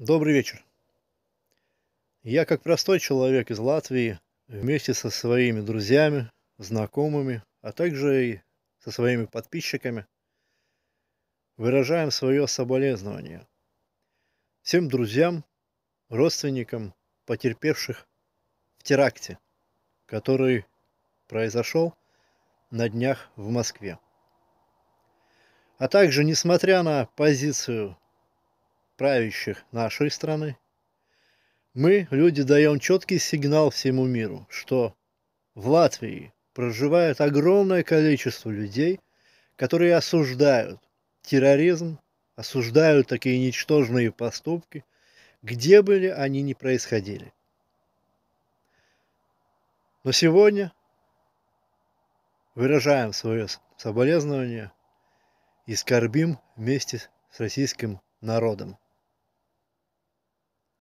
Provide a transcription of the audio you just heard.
Добрый вечер. Я, как простой человек из Латвии, вместе со своими друзьями, знакомыми, а также и со своими подписчиками, выражаем свое соболезнование всем друзьям, родственникам потерпевших в теракте, который произошел на днях в Москве. А также, несмотря на позицию правящих нашей страны, мы, люди, даем четкий сигнал всему миру, что в Латвии проживает огромное количество людей, которые осуждают терроризм, осуждают такие ничтожные поступки, где бы ли они ни происходили. Но сегодня выражаем свое соболезнование и скорбим вместе с российским народом.